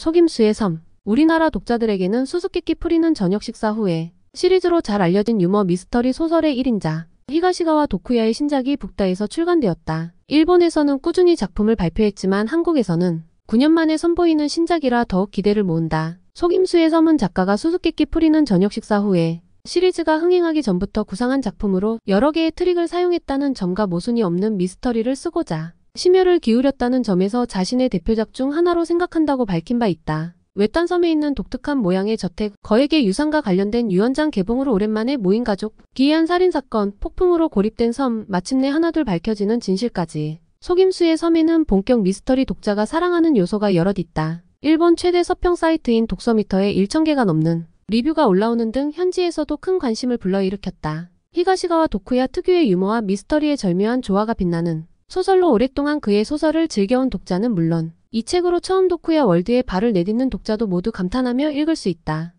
속임수의 섬 우리나라 독자들에게는 수수께끼 풀이는 저녁 식사 후에 시리즈로 잘 알려진 유머 미스터리 소설의 1인자 히가시가와 도쿠야의 신작이 북다에서 출간되었다. 일본에서는 꾸준히 작품을 발표했지만 한국에서는 9년 만에 선보이는 신작이라 더욱 기대를 모은다. 속임수의 섬은 작가가 수수께끼 풀이는 저녁 식사 후에 시리즈가 흥행하기 전부터 구상한 작품으로 여러 개의 트릭을 사용했다는 점과 모순이 없는 미스터리를 쓰고자 심혈을 기울였다는 점에서 자신의 대표작 중 하나로 생각한다고 밝힌 바 있다. 외딴 섬에 있는 독특한 모양의 저택, 거액의 유산과 관련된 유언장 개봉으로 오랜만에 모인 가족, 기이한 살인사건, 폭풍으로 고립된 섬, 마침내 하나둘 밝혀지는 진실까지. 속임수의 섬에는 본격 미스터리 독자가 사랑하는 요소가 여럿 있다. 일본 최대 서평 사이트인 독서미터에 1천개가 넘는 리뷰가 올라오는 등 현지에서도 큰 관심을 불러일으켰다. 히가시가와 도쿠야 특유의 유머와 미스터리의 절묘한 조화가 빛나는 소설로 오랫동안 그의 소설을 즐겨온 독자는 물론 이 책으로 처음 도쿠야 월드에 발을 내딛는 독자도 모두 감탄하며 읽을 수 있다.